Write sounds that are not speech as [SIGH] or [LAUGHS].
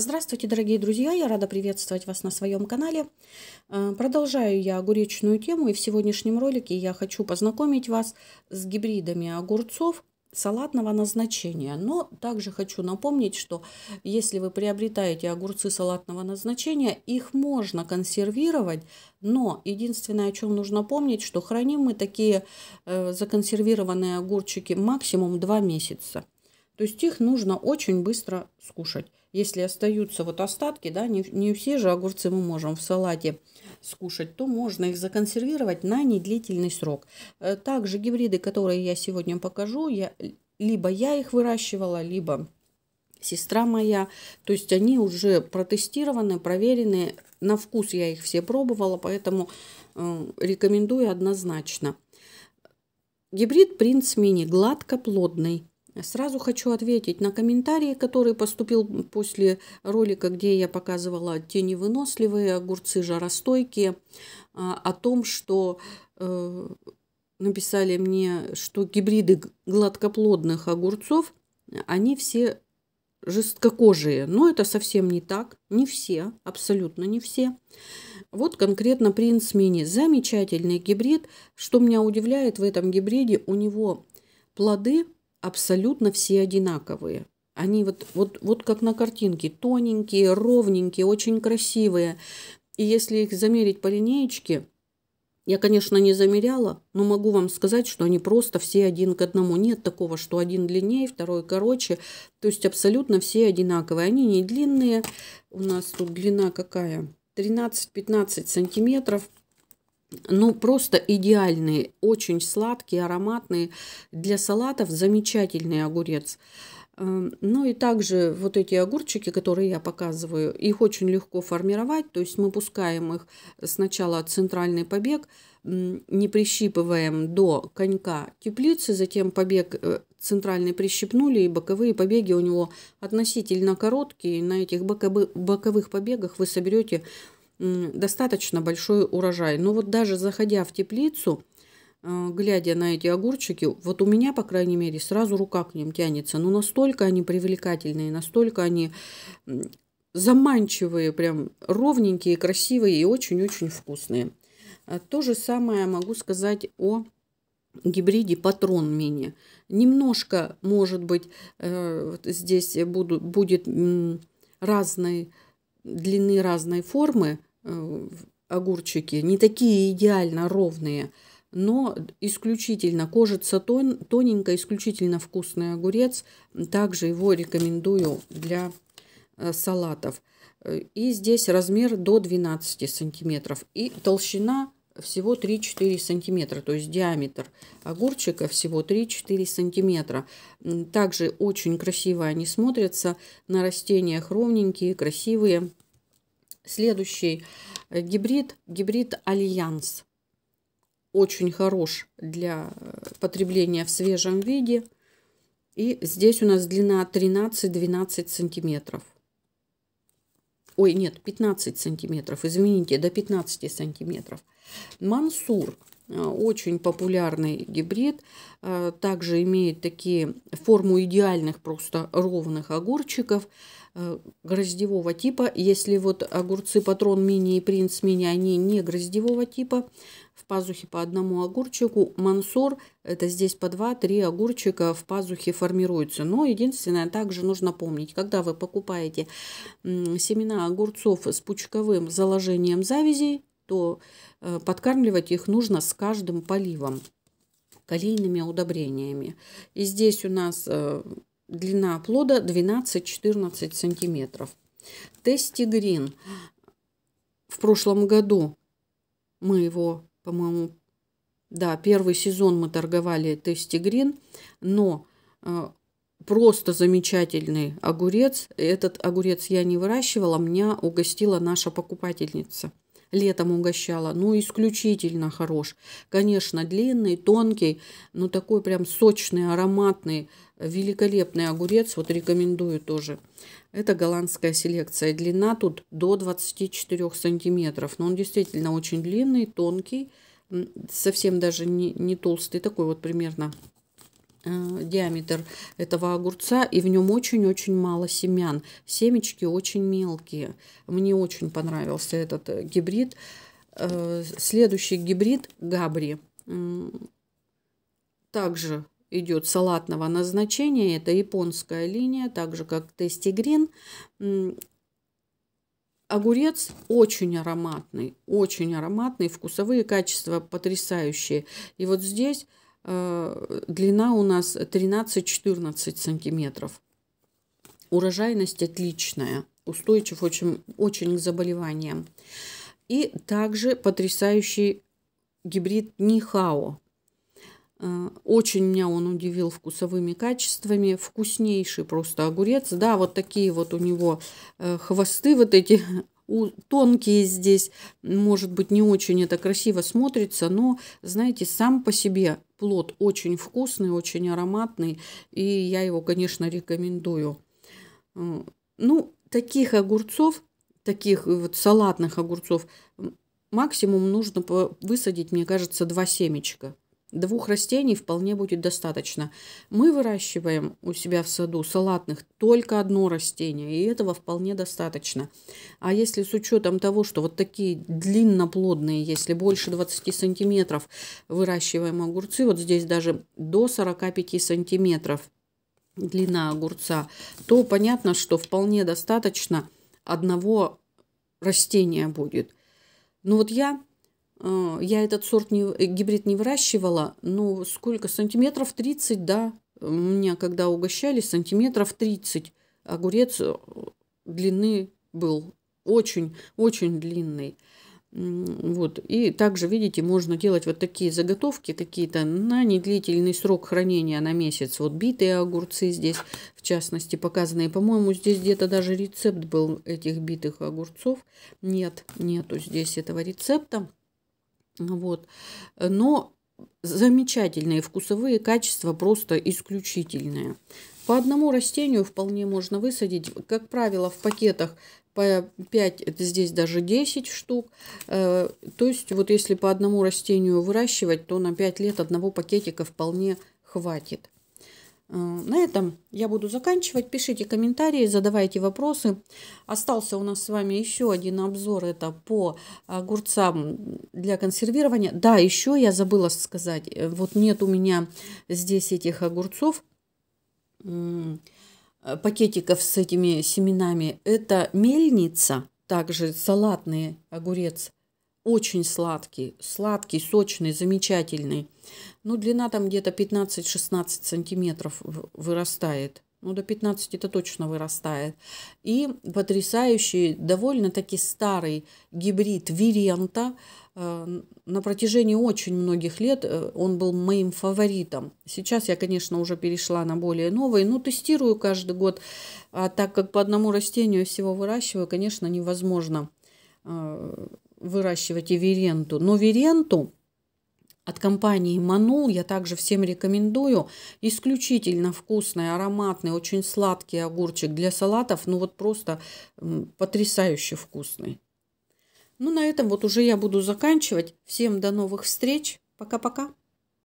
Здравствуйте, дорогие друзья! Я рада приветствовать вас на своем канале. Э, продолжаю я огуречную тему, и в сегодняшнем ролике я хочу познакомить вас с гибридами огурцов салатного назначения. Но также хочу напомнить, что если вы приобретаете огурцы салатного назначения, их можно консервировать, но единственное, о чем нужно помнить, что храним мы такие э, законсервированные огурчики максимум 2 месяца. То есть их нужно очень быстро скушать. Если остаются вот остатки, да, не, не все же огурцы мы можем в салате скушать, то можно их законсервировать на недлительный срок. Э, также гибриды, которые я сегодня покажу, я, либо я их выращивала, либо сестра моя. То есть они уже протестированы, проверены. На вкус я их все пробовала, поэтому э, рекомендую однозначно. Гибрид «Принц Мини» гладкоплодный, Сразу хочу ответить на комментарий, который поступил после ролика, где я показывала те невыносливые огурцы жаростойкие, а, о том, что э, написали мне, что гибриды гладкоплодных огурцов, они все жесткокожие. Но это совсем не так. Не все, абсолютно не все. Вот конкретно принц мини. Замечательный гибрид. Что меня удивляет в этом гибриде, у него плоды абсолютно все одинаковые. Они вот, вот, вот как на картинке, тоненькие, ровненькие, очень красивые. И если их замерить по линеечке, я, конечно, не замеряла, но могу вам сказать, что они просто все один к одному. Нет такого, что один длиннее, второй короче. То есть абсолютно все одинаковые. Они не длинные. У нас тут длина какая? 13-15 сантиметров ну, просто идеальные, очень сладкие, ароматные. Для салатов замечательный огурец. Эм, ну и также вот эти огурчики, которые я показываю, их очень легко формировать. То есть мы пускаем их сначала центральный побег, не прищипываем до конька теплицы, затем побег э, центральный прищипнули, и боковые побеги у него относительно короткие. На этих боковых побегах вы соберете достаточно большой урожай. Но вот даже заходя в теплицу, э, глядя на эти огурчики, вот у меня, по крайней мере, сразу рука к ним тянется. Но ну, настолько они привлекательные, настолько они заманчивые, прям ровненькие, красивые и очень-очень вкусные. Э, то же самое могу сказать о гибриде патрон мини. Немножко, может быть, э, здесь буду, будет разной длины, разной формы, Э, огурчики не такие идеально ровные, но исключительно кожица тон, тоненькая, исключительно вкусный огурец. Также его рекомендую для э, салатов. И здесь размер до 12 сантиметров. И толщина всего 3-4 сантиметра, то есть диаметр огурчика всего 3-4 сантиметра. Также очень красиво они смотрятся на растениях, ровненькие, красивые. Следующий э, гибрид, гибрид Альянс. Очень хорош для э, потребления в свежем виде. И здесь у нас длина 13-12 сантиметров ой, нет, 15 сантиметров, извините, до 15 сантиметров. Мансур э, очень популярный гибрид, э, также имеет такие форму идеальных просто ровных огурчиков э, гроздевого типа. Если вот огурцы патрон мини и принц мини, они не гроздевого типа, в пазухе по одному огурчику. Мансур, это здесь по 2-3 огурчика в пазухе формируется. Но единственное, также нужно помнить, когда вы покупаете семена огурцов с пучковым заложением завязей, то э, подкармливать их нужно с каждым поливом калийными удобрениями. И здесь у нас э, длина плода 12-14 сантиметров. Тестигрин В прошлом году мы его по-моему, да, первый сезон мы торговали Тести Грин, но э, просто замечательный огурец. Этот огурец я не выращивала, меня угостила наша покупательница – летом угощала, ну, исключительно хорош. Конечно, длинный, тонкий, но такой прям сочный, ароматный, великолепный огурец. Вот рекомендую тоже. Это голландская селекция. Длина тут до 24 сантиметров. Но он действительно очень длинный, тонкий, совсем даже не, не толстый. Такой вот примерно Э, диаметр этого огурца, и в нем очень-очень мало семян. Семечки очень мелкие. Мне очень понравился этот э, гибрид. Э, следующий гибрид габри. Также идет салатного назначения. Это японская линия, так же как Тестигрин Огурец очень ароматный, очень ароматный, вкусовые качества потрясающие. И вот здесь Э, длина у нас 13-14 сантиметров. Урожайность отличная, устойчив очень, очень к заболеваниям. И также потрясающий гибрид Нихао. Э, очень меня он удивил вкусовыми качествами. Вкуснейший просто огурец. Да, вот такие вот у него э, хвосты вот эти [LAUGHS] тонкие здесь, может быть, не очень это красиво смотрится, но, знаете, сам по себе плод очень вкусный, очень ароматный, и я его, конечно, рекомендую. Э, ну, таких огурцов, таких вот салатных огурцов, максимум нужно высадить, мне кажется, два семечка. Двух растений вполне будет достаточно. Мы выращиваем у себя в саду салатных только одно растение, и этого вполне достаточно. А если с учетом того, что вот такие длинноплодные, если больше 20 сантиметров выращиваем огурцы, вот здесь даже до 45 сантиметров длина огурца, то понятно, что вполне достаточно одного растения будет. Но ну вот я а, я этот сорт не, э, гибрид не выращивала, но сколько? Сантиметров 30, да. У меня, когда угощали, сантиметров 30. Огурец э, длины был очень, очень длинный. Вот. И также, видите, можно делать вот такие заготовки какие-то на недлительный срок хранения на месяц. Вот битые огурцы здесь, в частности, показаны. По-моему, здесь где-то даже рецепт был этих битых огурцов. Нет, нету здесь этого рецепта. Вот. Но замечательные вкусовые качества, просто исключительные. По одному растению вполне можно высадить, как правило, в пакетах по 5, это здесь даже 10 штук. Э, то есть вот если по одному растению выращивать, то на 5 лет одного пакетика вполне хватит. Э, на этом я буду заканчивать. Пишите комментарии, задавайте вопросы. Остался у нас с вами еще один обзор. Это по огурцам для консервирования. Да, еще я забыла сказать. Э, вот нет у меня здесь этих огурцов э, пакетиков с этими семенами. Это мельница, также салатный огурец очень сладкий, сладкий, сочный, замечательный. Ну, длина там где-то 15-16 сантиметров вырастает. Ну, до 15 это точно вырастает. И потрясающий, довольно-таки старый гибрид Вирента. Э, на протяжении очень многих лет э, он был моим фаворитом. Сейчас я, конечно, уже перешла на более новый, но тестирую каждый год. А так как по одному растению всего выращиваю, конечно, невозможно э, выращивать и веренту. Но веренту от компании Манул я также всем рекомендую. Исключительно вкусный, ароматный, очень сладкий огурчик для салатов. Ну вот просто потрясающе вкусный. Ну на этом вот уже я буду заканчивать. Всем до новых встреч. Пока-пока.